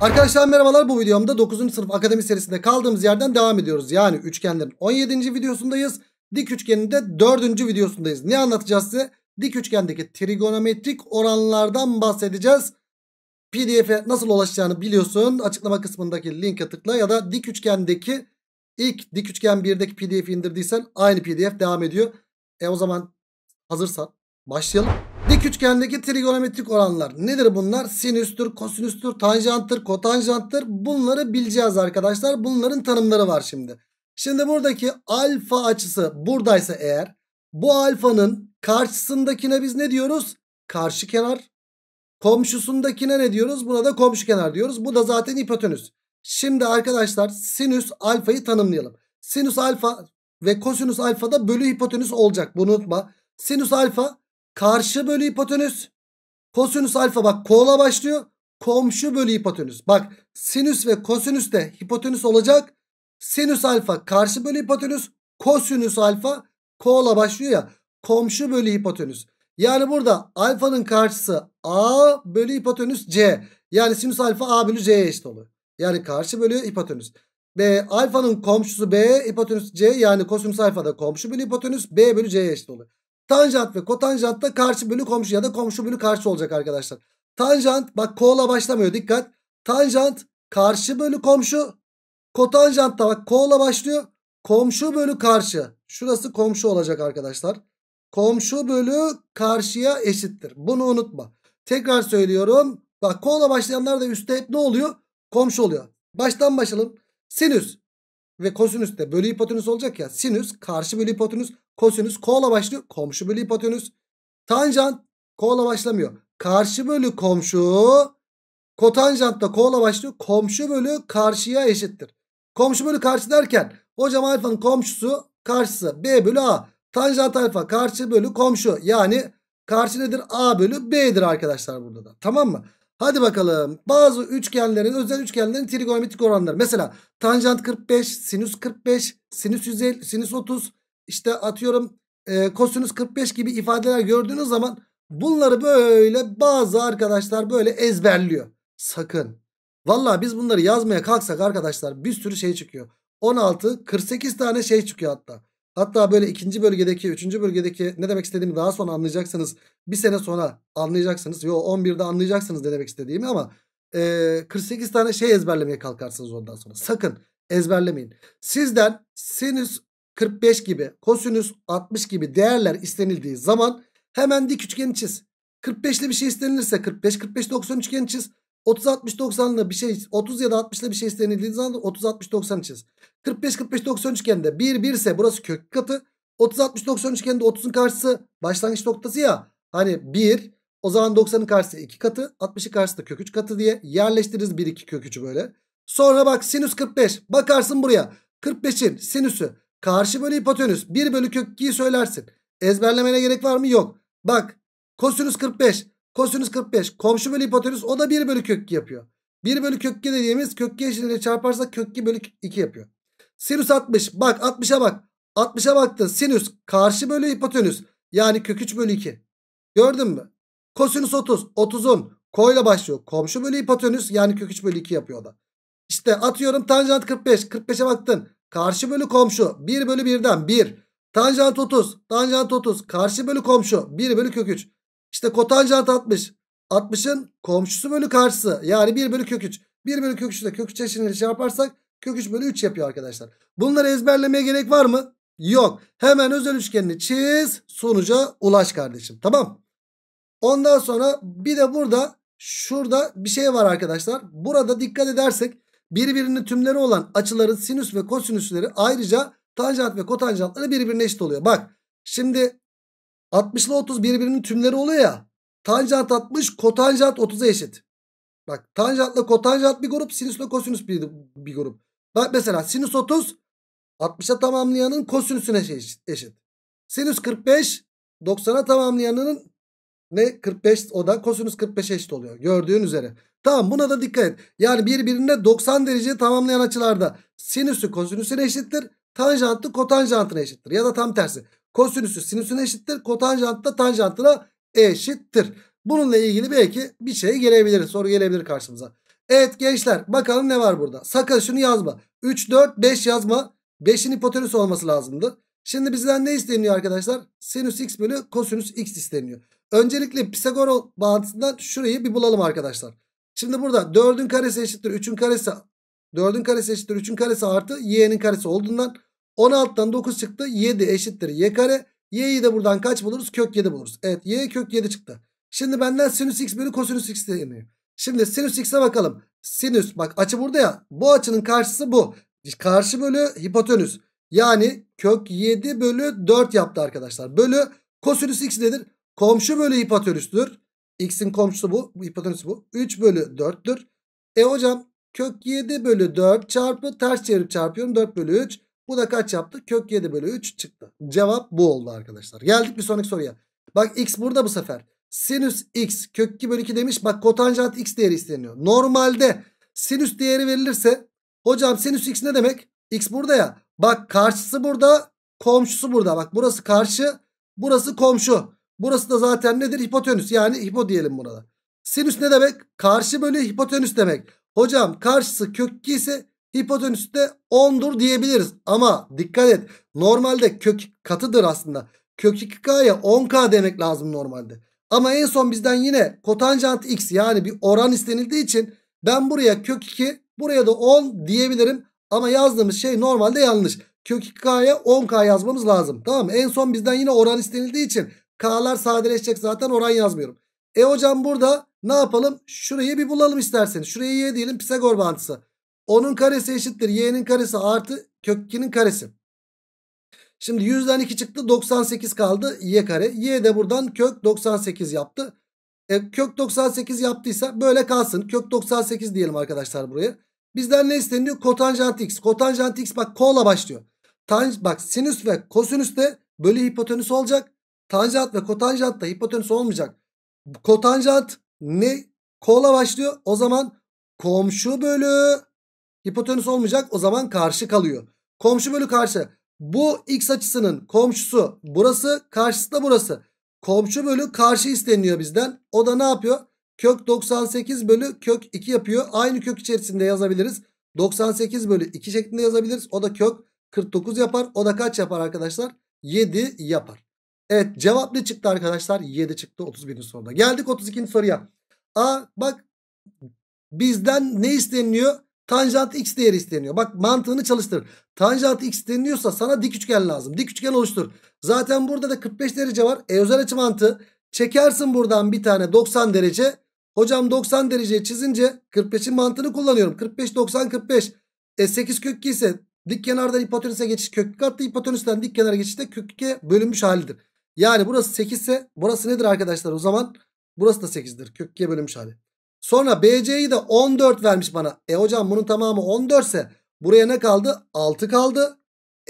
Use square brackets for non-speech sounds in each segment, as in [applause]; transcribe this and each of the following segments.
Arkadaşlar merhabalar bu videomda 9. sınıf akademi serisinde kaldığımız yerden devam ediyoruz. Yani üçgenlerin 17. videosundayız. Dik üçgenin de 4. videosundayız. Ne anlatacağız size? Dik üçgendeki trigonometrik oranlardan bahsedeceğiz. PDF'e nasıl ulaşacağını biliyorsun. Açıklama kısmındaki linke tıkla ya da dik üçgendeki ilk dik üçgen 1'deki PDF'i indirdiysen aynı PDF devam ediyor. E o zaman hazırsan başlayalım. Dik üçgendeki trigonometrik oranlar nedir bunlar? Sinüstür, kosinüstür, tanjanttır, kotanjanttır. Bunları bileceğiz arkadaşlar. Bunların tanımları var şimdi. Şimdi buradaki alfa açısı buradaysa eğer bu alfanın karşısındakine biz ne diyoruz? Karşı kenar. Komşusundakine ne diyoruz? Buna da komşu kenar diyoruz. Bu da zaten hipotenüs. Şimdi arkadaşlar sinüs alfayı tanımlayalım. Sinüs alfa ve kosinüs alfa da bölü hipotenüs olacak. Bunu unutma. Sinüs alfa Karşı bölü hipotenüs. Kosinüs alfa bak kola başlıyor. Komşu bölü hipotenüs. Bak sinüs ve kosinüs de hipotenüs olacak. Sinüs alfa karşı bölü hipotenüs. Kosinüs alfa kola başlıyor ya. Komşu bölü hipotenüs. Yani burada alfanın karşısı A bölü hipotenüs C. Yani sinüs alfa A bölü C'ye eşit oluyor. Yani karşı bölü hipotenüs. B alfanın komşusu B hipotenüs C yani kosinüs alfa da komşu bölü hipotenüs B bölü C'ye eşit oluyor. Tanjant ve kotanjant da karşı bölü komşu ya da komşu bölü karşı olacak arkadaşlar. Tanjant bak kola başlamıyor dikkat. Tanjant karşı bölü komşu. Kotanjant da bak kola başlıyor. Komşu bölü karşı. Şurası komşu olacak arkadaşlar. Komşu bölü karşıya eşittir. Bunu unutma. Tekrar söylüyorum. Bak kola başlayanlar da üstte hep ne oluyor? Komşu oluyor. Baştan başlayalım. Sinüs ve kosinüs de bölü hipotenüs olacak ya. Sinüs karşı bölü hipotenüs. Kosinüs kola başlıyor. Komşu bölü hipotenüs. Tanjant kola başlamıyor. Karşı bölü komşu. Kotanjant da kola başlıyor. Komşu bölü karşıya eşittir. Komşu bölü karşı derken hocam alfanın komşusu karşısı B bölü A. Tanjant alfa karşı bölü komşu. Yani karşı nedir? A bölü B'dir arkadaşlar burada da. Tamam mı? Hadi bakalım bazı üçgenlerin özel üçgenlerin trigonometrik oranları. Mesela tanjant 45, sinüs 45, sinüs 150, sinüs 30 işte atıyorum e, kosinüs 45 gibi ifadeler gördüğünüz zaman bunları böyle bazı arkadaşlar böyle ezberliyor. Sakın. Valla biz bunları yazmaya kalksak arkadaşlar bir sürü şey çıkıyor. 16, 48 tane şey çıkıyor hatta. Hatta böyle ikinci bölgedeki, üçüncü bölgedeki ne demek istediğimi daha sonra anlayacaksınız. Bir sene sonra anlayacaksınız. Yo 11'de anlayacaksınız ne demek istediğimi ama e, 48 tane şey ezberlemeye kalkarsınız ondan sonra. Sakın ezberlemeyin. Sizden sinüs 45 gibi, kosinüs 60 gibi değerler istenildiği zaman hemen dik üçgeni çiz. 45'li bir şey istenilirse 45, 45, 90 üçgeni çiz. 30 60 90'la bir şey 30 ya da 60'la bir şey istenildiğiniz zaman 30 60 90 içeceğiz. 45 45 90 üçgende 1 1 ise burası kök katı. 30 60 90 üçgende 30'un karşısı başlangıç noktası ya. Hani 1 o zaman 90'ın karşısı 2 katı, 60'ın karşısı da kök 3 katı diye yerleştiririz 1 2 kök 3'ü böyle. Sonra bak sinüs 45. Bakarsın buraya. 45'in sinüsü karşı bölü hipotenüs 1 bölü kök 2'yi söylersin. Ezberlemene gerek var mı? Yok. Bak kosinüs 45. Kosinüs 45. Komşu bölü hipotenüs o da 1 bölü kök yapıyor. 1 bölü kök dediğimiz kök eşliğine çarparsa kök bölü 2 yapıyor. Sinüs 60. Bak 60'a bak. 60'a baktın. Sinüs karşı bölü hipotenüs. Yani kök 3 bölü 2. Gördün mü? Kosinüs 30. 30'un koyla başlıyor. Komşu bölü hipotenüs yani kök 3 bölü 2 yapıyor da. İşte atıyorum tanjant 45. 45'e baktın. Karşı bölü komşu 1 bölü 1'den 1. Tanjant 30. Tanjant 30. Karşı bölü komşu 1 bölü kök 3. İşte kotanjant 60. 60'ın komşusu bölü karşısı. Yani 1 bölü kök 3. 1 bölü kök 3 ile kök 3 eşliğinde şey yaparsak kök 3 bölü 3 yapıyor arkadaşlar. Bunları ezberlemeye gerek var mı? Yok. Hemen özel üçgenini çiz. Sonuca ulaş kardeşim. Tamam. Ondan sonra bir de burada şurada bir şey var arkadaşlar. Burada dikkat edersek birbirinin tümleri olan açıların sinüs ve kosinüsleri ayrıca tanjant ve kotanjantları birbirine eşit oluyor. Bak şimdi 60 ile 30 birbirinin tümleri oluyor ya. Tanjant 60 kotanjant 30'a eşit. Bak tanjantla kotanjant bir grup sinüsle kosinüs bir, bir grup. Bak mesela sinüs 30 60'a tamamlayanın kosinüsüne şey eşit. Eşit. Sinüs 45 90'a tamamlayanın ne 45 o da kosinüs 45'e eşit oluyor. Gördüğün üzere. Tamam buna da dikkat et. Yani birbirine 90 derece tamamlayan açılarda sinüsü kosinüsüne eşittir. Tanjantı kotanjantına eşittir. Ya da tam tersi. Kosinüsü sinüsüne eşittir. Kotanjant da tanjantına eşittir. Bununla ilgili belki bir şey gelebilir. Soru gelebilir karşımıza. Evet gençler bakalım ne var burada. Sakın şunu yazma. 3, 4, 5 yazma. 5'in hipotenüs olması lazımdı. Şimdi bizden ne isteniyor arkadaşlar? Sinüs x bölü kosinüs x isteniyor. Öncelikle Pisagor bağıntısından şurayı bir bulalım arkadaşlar. Şimdi burada 4'ün karesi eşittir 3'ün karesi 4'ün karesi eşittir 3'ün karesi artı y'nin karesi olduğundan 16'dan 9 çıktı. 7 eşittir y kare. Y'yi de buradan kaç buluruz? Kök 7 buluruz. Evet y kök 7 çıktı. Şimdi benden sinüs x bölü kosinüs x deniyor. Şimdi sinüs x'e bakalım. Sinüs bak açı burada ya. Bu açının karşısı bu. Karşı bölü hipotenüs. Yani kök 7 bölü 4 yaptı arkadaşlar. Bölü kosinüs x nedir? Komşu bölü hipotenüstür. X'in komşusu bu. Hipotenüsü bu. 3 bölü 4'tür. E hocam kök 7 bölü 4 çarpı ters çevirip çarpıyorum. 4 bölü 3. Bu da kaç yaptı? Kök 7 bölü 3 çıktı. Cevap bu oldu arkadaşlar. Geldik bir sonraki soruya. Bak x burada bu sefer. Sinüs x kök 2 bölü 2 demiş. Bak kotanjant x değeri isteniyor. Normalde sinüs değeri verilirse hocam sinüs x ne demek? X burada ya. Bak karşısı burada komşusu burada. Bak burası karşı burası komşu. Burası da zaten nedir? Hipotenüs yani hipo diyelim burada. Sinüs ne demek? Karşı bölü hipotenüs demek. Hocam karşısı kök 2 ise Hipotenüs de 10'dur diyebiliriz. Ama dikkat et. Normalde kök katıdır aslında. Kök 2K'ya 10K demek lazım normalde. Ama en son bizden yine kotanjant X yani bir oran istenildiği için ben buraya kök 2 buraya da 10 diyebilirim. Ama yazdığımız şey normalde yanlış. Kök 2K'ya 10K yazmamız lazım. Tamam mı? En son bizden yine oran istenildiği için K'lar sadeleşecek zaten oran yazmıyorum. E hocam burada ne yapalım? Şurayı bir bulalım isterseniz. Şurayı y diyelim Pisagor bağıntısı. 10'un karesi eşittir. Y'nin karesi artı kök 2'nin karesi. Şimdi 100'den 2 çıktı 98 kaldı y kare. Y de buradan kök 98 yaptı. E, kök 98 yaptıysa böyle kalsın. Kök 98 diyelim arkadaşlar buraya. Bizden ne isteniyor? Kotanjant x. Kotanjant x bak kola başlıyor. Tan bak sinüs ve kosinüs de bölü hipotenüs olacak. Tanjant ve kotanjant da hipotenüs olmayacak. Kotanjant ne? Kola başlıyor. O zaman komşu bölü Hipotenüs olmayacak o zaman karşı kalıyor. Komşu bölü karşı. Bu x açısının komşusu burası karşısı da burası. Komşu bölü karşı isteniyor bizden. O da ne yapıyor? Kök 98 bölü kök 2 yapıyor. Aynı kök içerisinde yazabiliriz. 98 bölü 2 şeklinde yazabiliriz. O da kök 49 yapar. O da kaç yapar arkadaşlar? 7 yapar. Evet cevap ne çıktı arkadaşlar? 7 çıktı 31. soruda. Geldik 32. soruya. A bak bizden ne isteniliyor? Tanjant x değeri isteniyor. Bak mantığını çalıştır. Tanjant x isteniyorsa sana dik üçgen lazım. Dik üçgen oluştur. Zaten burada da 45 derece var. E özel açı mantığı. Çekersin buradan bir tane 90 derece. Hocam 90 derece çizince 45'in mantığını kullanıyorum. 45 90 45. E 8 kök ise dik kenardan hipotenüse geçiş kök kattı. Hipotenüsten dik kenara geçişte kök 2'ye bölünmüş halidir. Yani burası 8 ise burası nedir arkadaşlar o zaman? Burası da 8'dir. Kök 2'ye bölünmüş hali. Sonra BC'yi de 14 vermiş bana. E hocam bunun tamamı 14 ise buraya ne kaldı? 6 kaldı.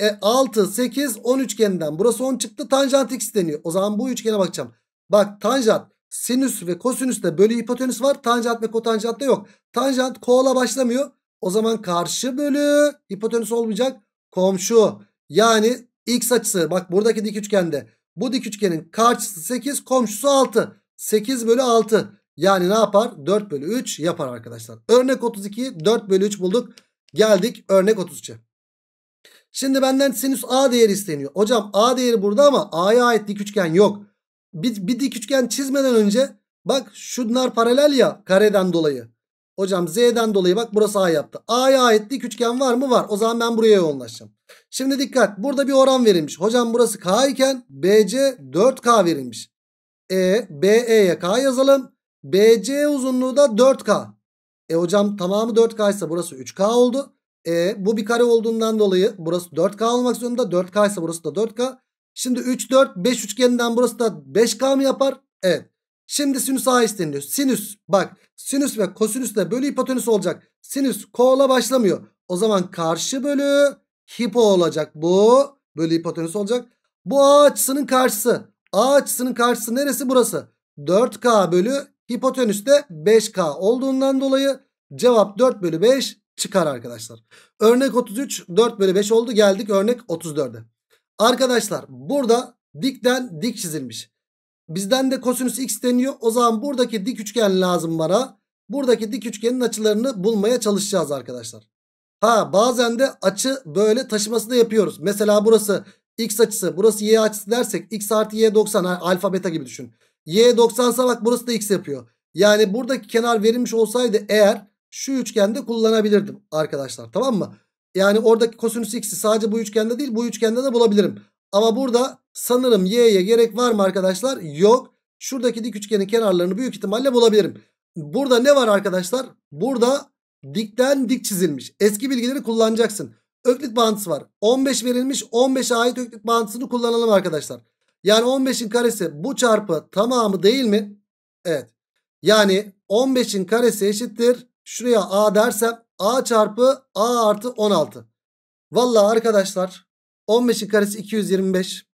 E 6, 8, 10 üçgeninden. Burası 10 çıktı. Tanjant x deniyor. O zaman bu üçgene bakacağım. Bak tanjant, sinüs ve kosinüste bölü hipotenüs var. Tanjant ve kotanjant da yok. Tanjant kola başlamıyor. O zaman karşı bölü hipotenüs olmayacak. Komşu. Yani x açısı. Bak buradaki dik üçgende. Bu dik üçgenin karşısı 8, komşusu 6. 8 bölü 6. Yani ne yapar? 4 bölü 3 yapar arkadaşlar. Örnek 32 4 bölü 3 bulduk. Geldik örnek 33'e. Şimdi benden sinüs A değeri isteniyor. Hocam A değeri burada ama A'ya ait dik üçgen yok. Bir, bir dik üçgen çizmeden önce bak şunlar paralel ya kareden dolayı. Hocam Z'den dolayı bak burası A yaptı. A'ya ait dik üçgen var mı? Var. O zaman ben buraya yoğunlaşacağım. Şimdi dikkat. Burada bir oran verilmiş. Hocam burası K iken BC 4K verilmiş. E, BE'ye K yazalım. BC uzunluğu da 4K. E hocam tamamı 4K ise burası 3K oldu. E bu bir kare olduğundan dolayı burası 4K olmak zorunda. 4K ise burası da 4K. Şimdi 3, 4, 5 üçgeninden burası da 5K mı yapar? Evet. Şimdi sinüs A isteniliyor. Sinüs bak sinüs ve kosinüs de bölü hipotenüs olacak. Sinüs kola başlamıyor. O zaman karşı bölü hipo olacak bu. Bölü hipotenüs olacak. Bu A açısının karşısı. A açısının karşısı neresi burası? 4K bölü Hipotenüs de 5K olduğundan dolayı cevap 4 bölü 5 çıkar arkadaşlar. Örnek 33 4 bölü 5 oldu geldik örnek 34'e. Arkadaşlar burada dikten dik çizilmiş. Bizden de kosinüs x deniyor. O zaman buradaki dik üçgen lazım bana. Buradaki dik üçgenin açılarını bulmaya çalışacağız arkadaşlar. Ha bazen de açı böyle taşıması da yapıyoruz. Mesela burası x açısı burası y açısı dersek x artı y 90 alfa beta gibi düşün. Y 90 sa bak burası da x yapıyor. Yani buradaki kenar verilmiş olsaydı eğer şu üçgende kullanabilirdim arkadaşlar tamam mı? Yani oradaki kosinüs x'i sadece bu üçgende değil bu üçgende de bulabilirim. Ama burada sanırım y'ye gerek var mı arkadaşlar? Yok. Şuradaki dik üçgenin kenarlarını büyük ihtimalle bulabilirim. Burada ne var arkadaşlar? Burada dikten dik çizilmiş. Eski bilgileri kullanacaksın. Öklit bağıntısı var. 15 verilmiş 15'e ait öklit bağıntısını kullanalım arkadaşlar. Yani 15'in karesi bu çarpı tamamı değil mi? Evet. Yani 15'in karesi eşittir. Şuraya A dersem A çarpı A artı 16. Valla arkadaşlar 15'in karesi 225.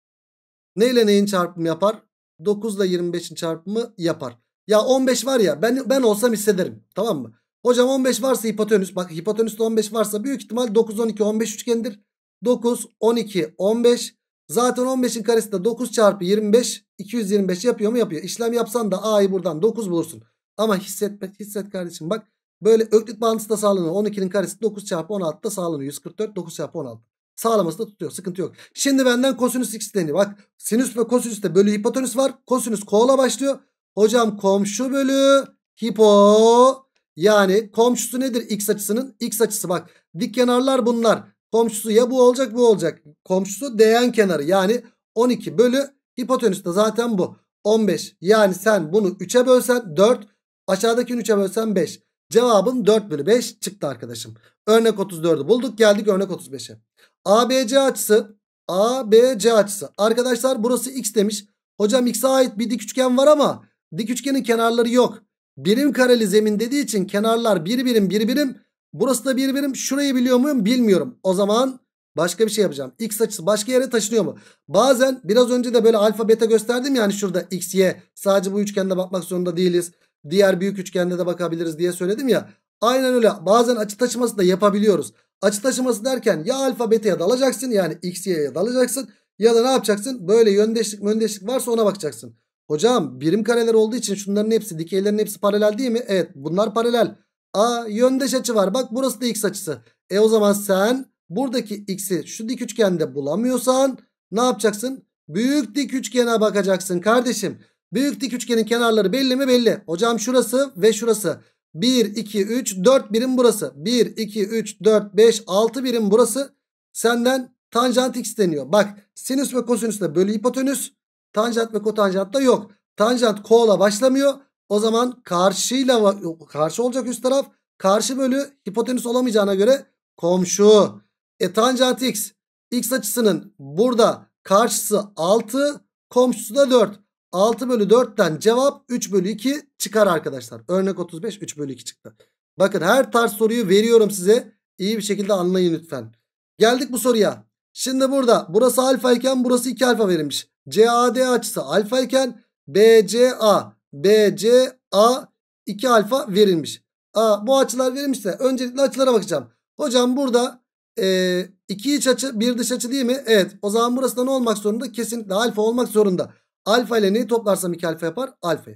Ne ile neyin çarpımı yapar? 9 ile 25'in çarpımı yapar. Ya 15 var ya ben ben olsam hissederim. Tamam mı? Hocam 15 varsa hipotenüs. Bak hipotenüste 15 varsa büyük ihtimal 9, 12, 15 üçgendir. 9, 12, 15. Zaten 15'in karesi de 9 çarpı 25 225 yapıyor mu yapıyor. İşlem yapsan da a'yı buradan 9 bulursun. Ama hissetme hisset kardeşim bak böyle öklit bağıntısı da sağlanıyor. 12'nin karesi 9 çarpı 16 da sağlanıyor. 144 9 çarpı 16. Sağlaması da tutuyor. Sıkıntı yok. Şimdi benden kosinüs x isteniyor. Bak sinüs ve de bölü hipotenüs var. Kosinüs kola başlıyor. Hocam komşu bölü hipo. Yani komşusu nedir x açısının? X açısı bak. Dik kenarlar bunlar. Komşusu ya bu olacak bu olacak. Komşusu değen kenarı yani 12 bölü hipotenüs de zaten bu. 15 yani sen bunu 3'e bölsen 4 aşağıdaki 3'e bölsen 5. Cevabın 4 bölü 5 çıktı arkadaşım. Örnek 34'ü bulduk geldik örnek 35'e. ABC açısı ABC açısı. Arkadaşlar burası x demiş. Hocam x'e ait bir dik üçgen var ama dik üçgenin kenarları yok. Birim kareli zemin dediği için kenarlar bir birim bir birim Burası da bir birim. Şurayı biliyor muyum? Bilmiyorum. O zaman başka bir şey yapacağım. X açısı başka yere taşınıyor mu? Bazen biraz önce de böyle alfa beta gösterdim yani şurada x, y. Sadece bu üçgende bakmak zorunda değiliz. Diğer büyük üçgende de bakabiliriz diye söyledim ya. Aynen öyle. Bazen açı taşıması da yapabiliyoruz. Açı taşıması derken ya alfa beta'ya dalacaksın yani x, y'ye dalacaksın. Ya da ne yapacaksın? Böyle yöndeşlik möndeşlik varsa ona bakacaksın. Hocam birim kareler olduğu için şunların hepsi dikeylerin hepsi paralel değil mi? Evet bunlar paralel. A yöndeş açı var. Bak burası da x açısı. E o zaman sen buradaki x'i şu dik üçgende bulamıyorsan ne yapacaksın? Büyük dik üçgene bakacaksın kardeşim. Büyük dik üçgenin kenarları belli mi? Belli. Hocam şurası ve şurası. 1, 2, 3, 4 birim burası. 1, 2, 3, 4, 5, 6 birim burası. Senden tanjant x deniyor. Bak sinüs ve kosinüs de bölü hipotenüs. Tanjant ve kotanjant da yok. Tanjant kola başlamıyor. O zaman karşıyla karşı olacak üst taraf. Karşı bölü hipotenüs olamayacağına göre komşu. E tanjant x. X açısının burada karşısı 6. Komşusu da 4. 6 bölü 4'ten cevap 3 bölü 2 çıkar arkadaşlar. Örnek 35 3 bölü 2 çıktı. Bakın her tarz soruyu veriyorum size. İyi bir şekilde anlayın lütfen. Geldik bu soruya. Şimdi burada burası alfa iken burası 2 alfa verilmiş. CAD açısı alfa iken BCA B C A 2 alfa verilmiş. A, bu açılar verilmişse öncelikle açılara bakacağım. Hocam burada e, iki iç açı bir dış açı değil mi? Evet. O zaman burası da ne olmak zorunda? Kesinlikle alfa olmak zorunda. Alfa ile neyi toplarsam 2 alfa yapar? Alfa.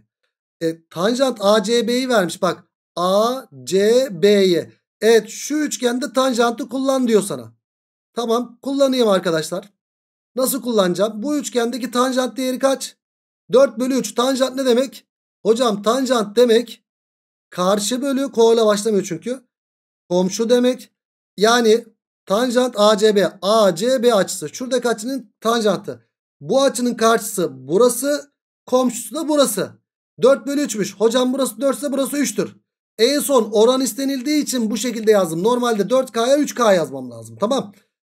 E, tanjant A C ACB'yi vermiş bak. A C ACB'ye. Evet şu üçgende tanjantı kullan diyor sana. Tamam kullanayım arkadaşlar. Nasıl kullanacağım? Bu üçgendeki tanjant değeri kaç? 4 bölü 3. Tanjant ne demek? Hocam tanjant demek karşı bölü ko ile başlamıyor çünkü. Komşu demek. Yani tanjant ACB. ACB açısı. Şuradaki açının tanjantı. Bu açının karşısı burası. Komşusu da burası. 4 bölü 3'müş. Hocam burası 4 ise burası 3'tür. En son oran istenildiği için bu şekilde yazdım. Normalde 4K'ya 3K yazmam lazım. Tamam.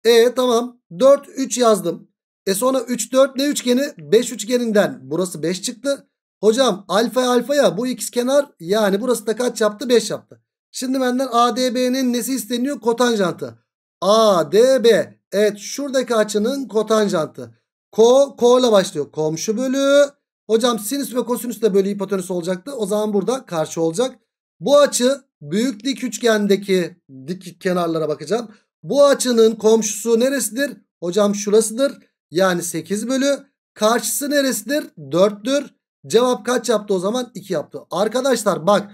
E tamam. 4, 3 yazdım. E sonra 3, 4 ne üçgeni? 5 üçgeninden burası 5 çıktı. Hocam alfa alfaya bu x kenar yani burası da kaç yaptı? 5 yaptı. Şimdi benden ADB'nin nesi isteniyor? Kotanjantı. ADB. Evet şuradaki açının kotanjantı. Ko, ko ile başlıyor. Komşu bölü. Hocam sinüs ve kosinüs de bölü hipotenüs olacaktı. O zaman burada karşı olacak. Bu açı büyük dik üçgendeki dik kenarlara bakacağım. Bu açının komşusu neresidir? Hocam şurasıdır. Yani 8 bölü. Karşısı neresidir? 4'tür. Cevap kaç yaptı o zaman? 2 yaptı. Arkadaşlar bak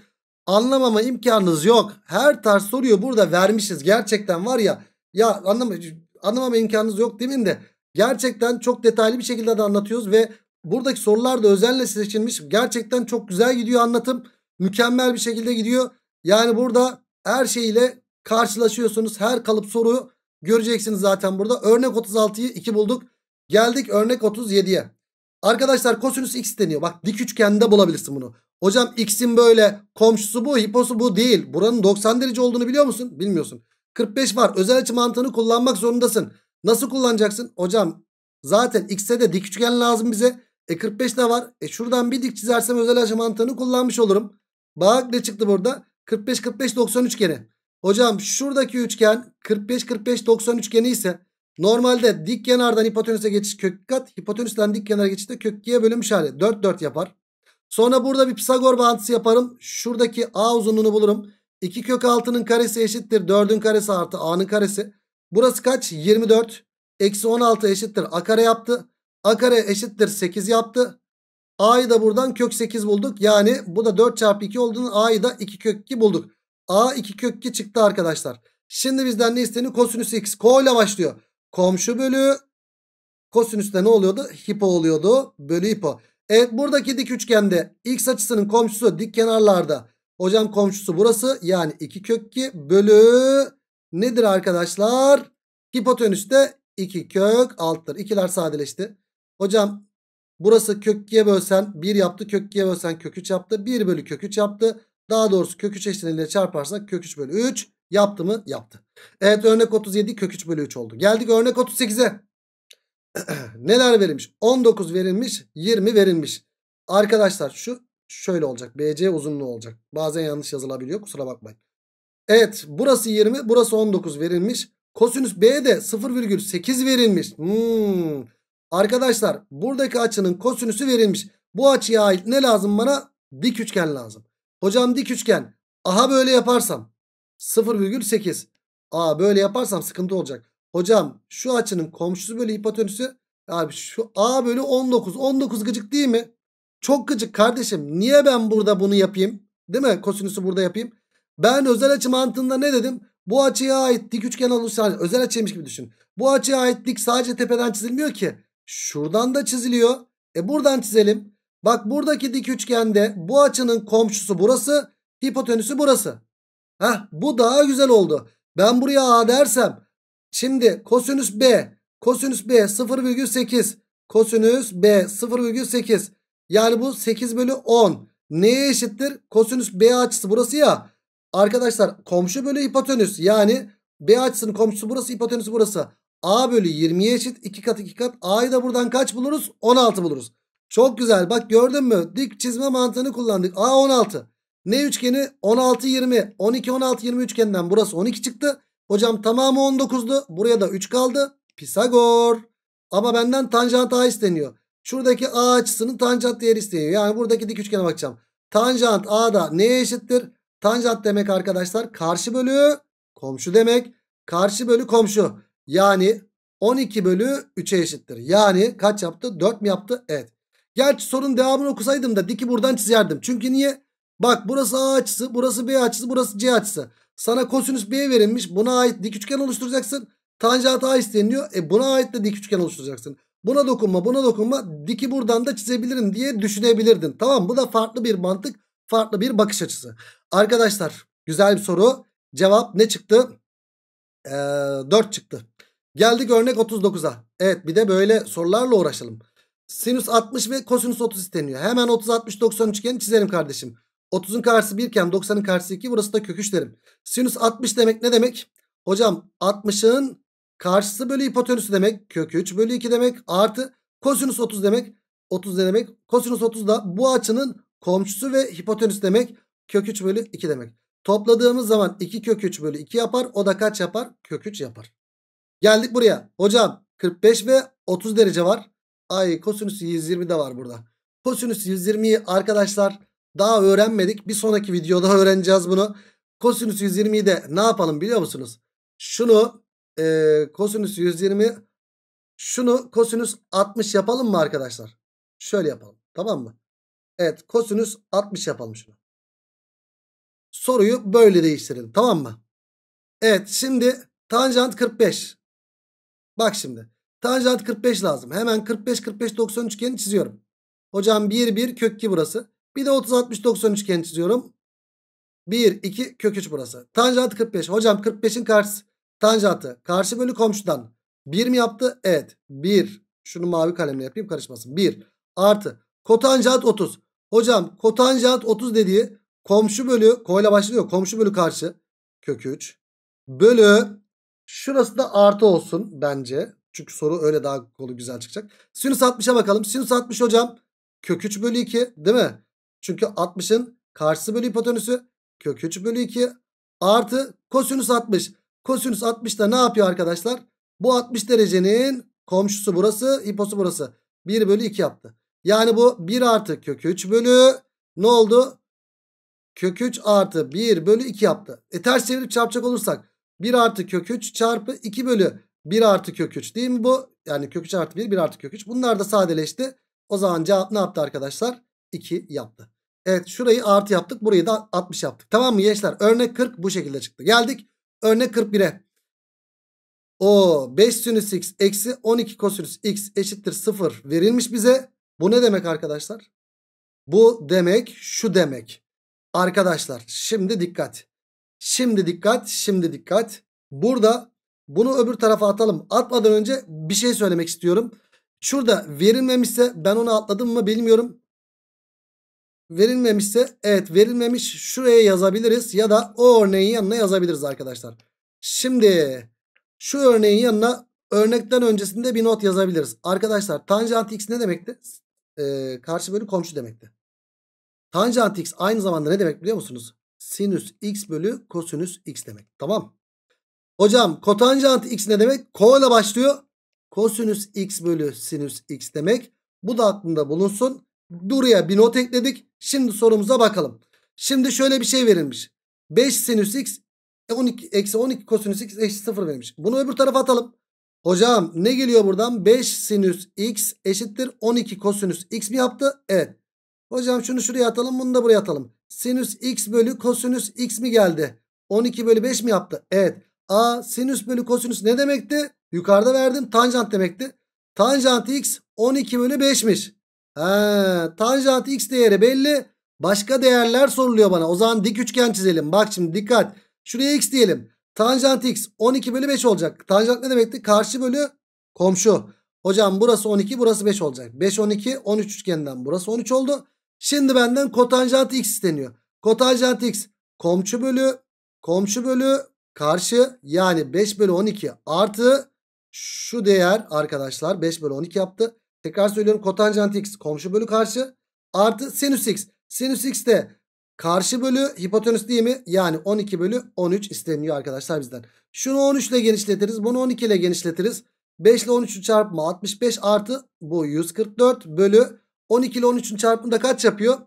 anlamama imkanınız yok. Her tarz soruyu burada vermişiz. Gerçekten var ya ya anlama, anlamama imkanınız yok demin de gerçekten çok detaylı bir şekilde de anlatıyoruz ve buradaki sorular da özenle seçilmiş. Gerçekten çok güzel gidiyor anlatım. Mükemmel bir şekilde gidiyor. Yani burada her şeyle karşılaşıyorsunuz. Her kalıp soruyu göreceksiniz zaten burada. Örnek 36'yı 2 bulduk. Geldik örnek 37'ye. Arkadaşlar kosinüs x deniyor. Bak dik üçgende bulabilirsin bunu. Hocam x'in böyle komşusu bu hiposu bu değil. Buranın 90 derece olduğunu biliyor musun? Bilmiyorsun. 45 var. Özel açı mantığını kullanmak zorundasın. Nasıl kullanacaksın? Hocam zaten x'e de dik üçgen lazım bize. E 45 de var. E şuradan bir dik çizersem özel açı mantığını kullanmış olurum. Bak ne çıktı burada? 45 45 90 üçgeni. Hocam şuradaki üçgen 45 45 90 üçgeni ise Normalde dik kenardan hipotenüse geçiş kök kat. Hipotenüsten dik kenara geçişte kök 2'ye bölünmüş hali. 4 4 yapar. Sonra burada bir Pisagor bağıntısı yaparım. Şuradaki A uzunluğunu bulurum. 2 kök 6'nın karesi eşittir. 4'ün karesi artı A'nın karesi. Burası kaç? 24. Eksi 16 eşittir. A kare yaptı. A kare eşittir 8 yaptı. A'yı da buradan kök 8 bulduk. Yani bu da 4 çarpı 2 olduğunu A'yı da 2 kök 2 bulduk. A 2 kök 2 çıktı arkadaşlar. Şimdi bizden ne isteniyor? Kosinüs x. Ko ile başlıyor. Komşu bölü kosinüste ne oluyordu? Hipo oluyordu. Bölü hipo. Evet buradaki dik üçgende x açısının komşusu dik kenarlarda. Hocam komşusu burası. Yani 2 kök 2 bölü nedir arkadaşlar? Hipotenüste de 2 kök alttır. İkiler sadeleşti. Hocam burası kök 2'ye bölsen 1 yaptı. Kök 2'ye bölsen kök 3 yaptı. 1 bölü kök 3 yaptı. Daha doğrusu kök 3 eşleniyle çarparsak kök 3 bölü 3. Yaptı mı? Yaptı. Evet örnek 37 kök 3 bölü 3 oldu. Geldik örnek 38'e. [clears throat] Neler verilmiş? 19 verilmiş 20 verilmiş. Arkadaşlar şu şöyle olacak. BC uzunluğu olacak. Bazen yanlış yazılabiliyor kusura bakmayın. Evet burası 20 burası 19 verilmiş. Kosinüs B 0,8 verilmiş. Hmm. Arkadaşlar buradaki açının kosinüsü verilmiş. Bu açıya ait ne lazım bana? Dik üçgen lazım. Hocam dik üçgen. Aha böyle yaparsam 0,8. Aa böyle yaparsam sıkıntı olacak. Hocam şu açının komşusu bölü hipotenüsü abi şu A bölü 19. 19 gıcık değil mi? Çok gıcık kardeşim. Niye ben burada bunu yapayım? Değil mi? Kosinüsü burada yapayım. Ben özel açı mantığında ne dedim? Bu açıya ait dik üçgen olursa hani özel açıymış gibi düşün. Bu açıya ait dik sadece tepeden çizilmiyor ki. Şuradan da çiziliyor. E buradan çizelim. Bak buradaki dik üçgende bu açının komşusu burası. Hipotenüsü burası. Heh, bu daha güzel oldu. Ben buraya A dersem. Şimdi kosinüs B. Kosinüs B 0,8. Kosinüs B 0,8. Yani bu 8 bölü 10. Neye eşittir? Kosinüs B açısı burası ya. Arkadaşlar komşu bölü hipotenüs. Yani B açısının komşusu burası hipotenüsü burası. A bölü 20'ye eşit. 2 kat 2 kat. A'yı da buradan kaç buluruz? 16 buluruz. Çok güzel. Bak gördün mü? Dik çizme mantığını kullandık. A 16. Ne üçgeni? 16 20. 12 16 20 üçgeninden burası 12 çıktı. Hocam tamamı 19'du. Buraya da 3 kaldı. Pisagor. Ama benden tanjant a isteniyor. Şuradaki a açısının tanjant değeri isteniyor. Yani buradaki dik üçgene bakacağım. Tanjant a da neye eşittir? Tanjant demek arkadaşlar karşı bölü komşu demek. Karşı bölü komşu. Yani 12 bölü 3'e eşittir. Yani kaç yaptı? 4 mi yaptı? Evet. Gerçi sorun devamını okusaydım da diki buradan çizerdim. Çünkü niye? Bak burası A açısı, burası B açısı, burası C açısı. Sana kosinüs B verilmiş. Buna ait dik üçgen oluşturacaksın. Tanjant A isteniyor. E buna ait de dik üçgen oluşturacaksın. Buna dokunma, buna dokunma. Diki buradan da çizebilirim diye düşünebilirdin. Tamam bu da farklı bir mantık, farklı bir bakış açısı. Arkadaşlar güzel bir soru. Cevap ne çıktı? Ee, 4 çıktı. Geldik örnek 39'a. Evet bir de böyle sorularla uğraşalım. Sinüs 60 ve kosinüs 30 isteniyor. Hemen 30 60 90 üçgeni çizerim kardeşim. 30'un karşısı 1 iken 90'ın karşısı 2. Burası da kök 3 derim. Sinüs 60 demek ne demek? Hocam 60'ın karşısı bölü hipotenüsü demek. Kök 3 bölü 2 demek. Artı kosinüs 30 demek. 30 ne demek? Kosinüs 30 da bu açının komşusu ve hipotenüs demek. Kök 3 bölü 2 demek. Topladığımız zaman 2 kök 3 bölü 2 yapar. O da kaç yapar? Kök 3 yapar. Geldik buraya. Hocam 45 ve 30 derece var. Ay kosinüs 120 de var burada. Kosinüs 120'yi arkadaşlar daha öğrenmedik. Bir sonraki videoda öğreneceğiz bunu. Kosinüs 120'yi de ne yapalım biliyor musunuz? Şunu e, kosinüs 120 şunu kosinüs 60 yapalım mı arkadaşlar? Şöyle yapalım. Tamam mı? Evet kosinüs 60 yapalım şunu. Soruyu böyle değiştirelim. Tamam mı? Evet şimdi tanjant 45. Bak şimdi. Tanjant 45 lazım. Hemen 45 45 90 üçgeni çiziyorum. Hocam 1 1 kök 2 burası. Bir de 30 60 90 üçgen çiziyorum. 1 2 kök 3 burası. Tanjantı 45. Hocam 45'in karşısı tanjantı. Karşı bölü komşudan. 1 mi yaptı? Evet. 1. Şunu mavi kalemle yapayım karışmasın. 1 artı kotanjant 30. Hocam kotanjant 30 dediği komşu bölü koyla başlıyor. Komşu bölü karşı kök 3 bölü şurası da artı olsun bence. Çünkü soru öyle daha kolu güzel çıkacak. Sinüs 60'a bakalım. Sinüs 60 hocam kök 3 bölü 2 değil mi? Çünkü 60'ın karşısı bölü hipotenüsü kök 3 bölü 2 artı kosinüs 60. Kosinüs 60 da ne yapıyor arkadaşlar? Bu 60 derecenin komşusu burası hiposu burası. 1 bölü 2 yaptı. Yani bu 1 artı kök 3 bölü ne oldu? Kök 3 artı 1 bölü 2 yaptı. E ters çevirip çarpacak olursak 1 artı kök 3 çarpı 2 bölü 1 artı kök 3 değil mi bu? Yani kök 3 artı 1 1 artı kök 3. Bunlar da sadeleşti. O zaman cevap ne yaptı arkadaşlar? 2 yaptı. Evet şurayı artı yaptık. Burayı da 60 yaptık. Tamam mı gençler? Örnek 40 bu şekilde çıktı. Geldik örnek 41'e. O 5 sinüs x eksi 12 kosinüs x eşittir 0 verilmiş bize. Bu ne demek arkadaşlar? Bu demek şu demek. Arkadaşlar şimdi dikkat. Şimdi dikkat. Şimdi dikkat. Burada bunu öbür tarafa atalım. Atmadan önce bir şey söylemek istiyorum. Şurada verilmemişse ben onu atladım mı bilmiyorum. Verilmemişse evet verilmemiş şuraya yazabiliriz ya da o örneğin yanına yazabiliriz arkadaşlar. Şimdi şu örneğin yanına örnekten öncesinde bir not yazabiliriz. Arkadaşlar tanjant x ne demekti? Ee, karşı bölü komşu demekti. Tanjant x aynı zamanda ne demek biliyor musunuz? Sinüs x bölü kosinüs x demek. Tamam. Hocam kotanjant x ne demek? Ko ile başlıyor. Kosinüs x bölü sinüs x demek. Bu da aklında bulunsun. Duruya bir not ekledik. Şimdi sorumuza bakalım. Şimdi şöyle bir şey verilmiş. 5 sinüs x 12, e, eksi 12 kosinüs x eşit 0 verilmiş. Bunu öbür tarafa atalım. Hocam ne geliyor buradan? 5 sinüs x eşittir 12 kosinüs x mi yaptı? Evet. Hocam şunu şuraya atalım bunu da buraya atalım. Sinüs x bölü kosinüs x mi geldi? 12 bölü 5 mi yaptı? Evet. A sinüs bölü kosinüs ne demekti? Yukarıda verdim tanjant demekti. Tanjant x 12 bölü 5'miş. Ha, tanjant x değeri belli. Başka değerler soruluyor bana. O zaman dik üçgen çizelim. Bak şimdi dikkat. Şuraya x diyelim. Tanjant x 12 bölü 5 olacak. Tanjant ne demekti? Karşı bölü komşu. Hocam burası 12 burası 5 olacak. 5 12 13 üçgeninden burası 13 oldu. Şimdi benden kotanjant x isteniyor. Kotanjant x komşu bölü komşu bölü karşı yani 5 bölü 12 artı şu değer arkadaşlar 5 bölü 12 yaptı. Tekrar söylüyorum kotanjant x komşu bölü karşı artı sinüs x. Sinüs x de karşı bölü hipotenüs değil mi? Yani 12 bölü 13 isteniyor arkadaşlar bizden. Şunu 13 ile genişletiriz. Bunu 12 ile genişletiriz. 5 ile 13'ü çarpma 65 artı bu 144 bölü 12 ile 13'ün çarpımında kaç yapıyor?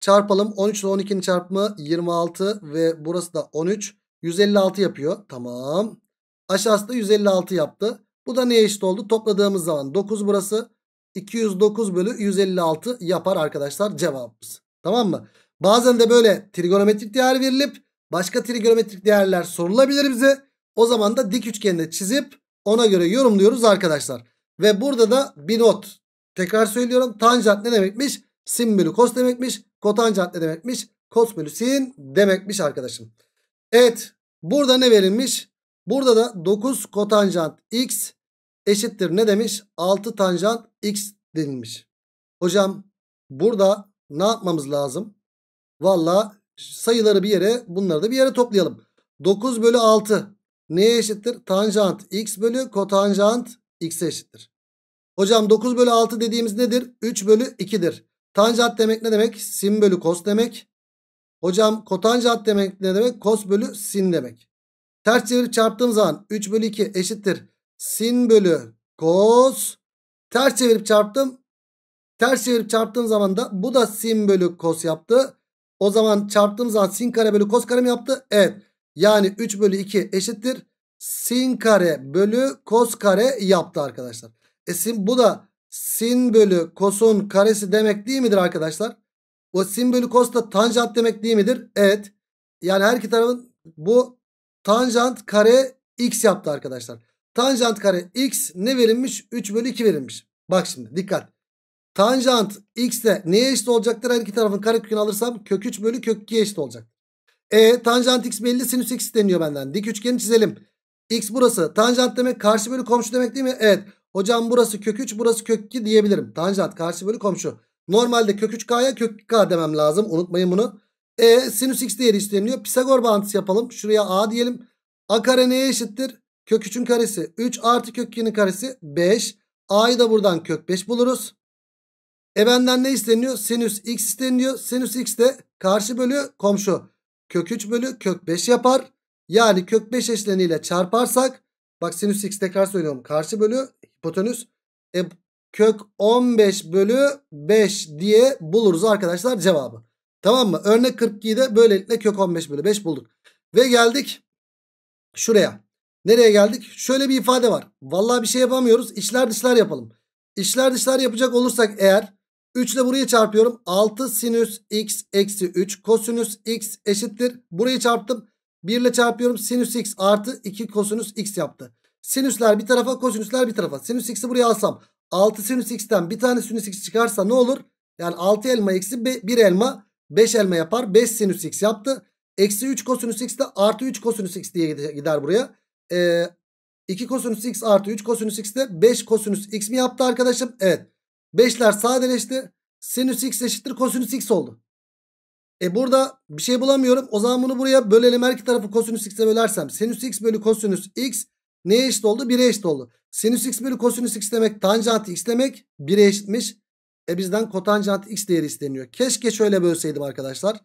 Çarpalım 13 ile 12'nin çarpımı 26 ve burası da 13. 156 yapıyor. Tamam. Aşağısı da 156 yaptı. Bu da neye eşit oldu? Topladığımız zaman 9 burası. 209 bölü 156 yapar arkadaşlar cevabımız. Tamam mı? Bazen de böyle trigonometrik değer verilip başka trigonometrik değerler sorulabilir bize. O zaman da dik üçgende çizip ona göre yorumluyoruz arkadaşlar. Ve burada da bir not. Tekrar söylüyorum. Tanjant ne demekmiş? Sin bölü kos demekmiş. Kotanjant ne demekmiş? Kos bölü sin demekmiş arkadaşım. Evet. Burada ne verilmiş? Burada da 9 kotanjant x eşittir ne demiş? 6 tanjant x denilmiş. Hocam burada ne yapmamız lazım? Valla sayıları bir yere bunları da bir yere toplayalım. 9 bölü 6 neye eşittir? Tanjant x bölü kotanjant x'e eşittir. Hocam 9 bölü 6 dediğimiz nedir? 3 bölü 2'dir. Tanjant demek ne demek? Sin bölü kos demek. Hocam kotanjant demek ne demek? Kos bölü sin demek. Ters çevirip çarptığım zaman 3 bölü 2 eşittir sin bölü kos ters çevirip çarptım. Ters çevirip çarptığım zaman da bu da sin bölü kos yaptı. O zaman çarptığım zaman sin kare bölü kos kare mi yaptı? Evet. Yani 3 bölü 2 eşittir. Sin kare bölü kos kare yaptı arkadaşlar. E sin, bu da sin bölü kosun karesi demek değil midir arkadaşlar? O sin bölü kos da tanjant demek değil midir? Evet. Yani her iki tarafın bu tanjant kare x yaptı arkadaşlar. Tanjant kare x ne verilmiş? 3 bölü 2 verilmiş. Bak şimdi dikkat. Tanjant x de neye eşit olacaktır? Her iki tarafın kare kökünü alırsam kök 3 bölü kök 2'ye eşit olacak. E tanjant x belli sinüs x deniyor benden. Dik üçgeni çizelim. X burası tanjant demek karşı bölü komşu demek değil mi? Evet. Hocam burası kök 3 burası kök 2 diyebilirim. Tanjant karşı bölü komşu. Normalde kök 3k'ya kök 2k demem lazım. Unutmayın bunu. E sinüs x değeri isteniyor. Pisagor bağıntısı yapalım. Şuraya a diyelim. A kare neye eşittir? Kök 3'ün karesi 3 artı kök 2'nin karesi 5. A'yı da buradan kök 5 buluruz. E benden ne isteniyor? Sinüs x isteniyor. Sinüs x de karşı bölü komşu. Kök 3 bölü kök 5 yapar. Yani kök 5 eşleniyle çarparsak. Bak sinüs x tekrar söylüyorum. Karşı bölü hipotenüs. E, kök 15 bölü 5 diye buluruz arkadaşlar cevabı. Tamam mı? Örnek 42'yi de böylelikle kök 15 bölü 5 bulduk. Ve geldik şuraya. Nereye geldik? Şöyle bir ifade var. Vallahi bir şey yapamıyoruz. İçler dışlar yapalım. İçler dışlar yapacak olursak eğer 3 ile burayı çarpıyorum. 6 sinüs x eksi 3 kosinüs x eşittir. Burayı çarptım. 1 ile çarpıyorum. Sinüs x artı 2 kosinüs x yaptı. Sinüsler bir tarafa kosinüsler bir tarafa. Sinüs x'i buraya alsam 6 sinüs x'ten bir tane sinüs x çıkarsa ne olur? Yani 6 elma eksi 1 elma 5 elma yapar. 5 sinüs x yaptı. Eksi 3 kosinüs x de artı 3 kosinüs x diye gider buraya e, ee, 2 kosinüs x artı 3 kosinüs x de 5 kosinüs x mi yaptı arkadaşım? Evet. 5'ler sadeleşti. Sinüs x eşittir kosinüs x oldu. E burada bir şey bulamıyorum. O zaman bunu buraya bölelim. Her iki tarafı kosinüs x'e bölersem. Sinüs x bölü kosinüs x neye eşit oldu? 1'e eşit oldu. Sinüs x bölü kosinüs x demek tanjant x demek 1'e eşitmiş. E bizden kotanjant x değeri isteniyor. Keşke şöyle bölseydim arkadaşlar.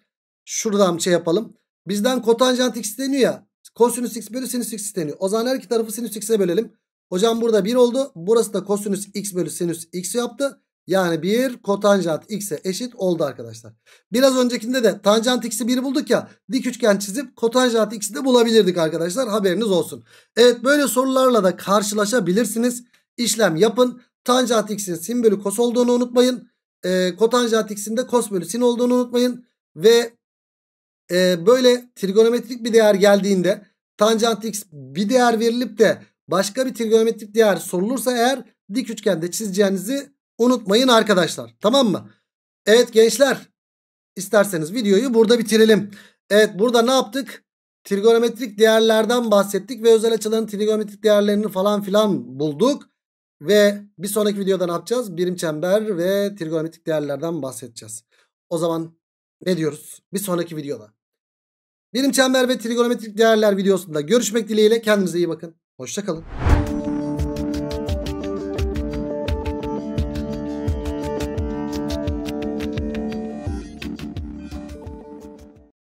Şuradan şey yapalım. Bizden kotanjant x isteniyor ya. Kosinüs x bölü sinüs x isteniyor. O zaman her iki tarafı sinüs x'e bölelim. Hocam burada 1 oldu. Burası da kosinüs x bölü sinüs x yaptı. Yani 1 kotanjant x'e eşit oldu arkadaşlar. Biraz öncekinde de tanjant x'i 1 bulduk ya. Dik üçgen çizip kotanjant x'i de bulabilirdik arkadaşlar. Haberiniz olsun. Evet böyle sorularla da karşılaşabilirsiniz. İşlem yapın. Tanjant x'in sin bölü kos olduğunu unutmayın. E, kotanjant x'in de kos bölü sin olduğunu unutmayın. Ve e, böyle trigonometrik bir değer geldiğinde tanjant x bir değer verilip de başka bir trigonometrik değer sorulursa eğer dik üçgende çizeceğinizi unutmayın arkadaşlar. Tamam mı? Evet gençler isterseniz videoyu burada bitirelim. Evet burada ne yaptık? Trigonometrik değerlerden bahsettik ve özel açıların trigonometrik değerlerini falan filan bulduk. Ve bir sonraki videoda ne yapacağız? Birim çember ve trigonometrik değerlerden bahsedeceğiz. O zaman ne diyoruz? Bir sonraki videoda. Birim çember ve trigonometrik değerler videosunda görüşmek dileğiyle kendinize iyi bakın. Hoşçakalın.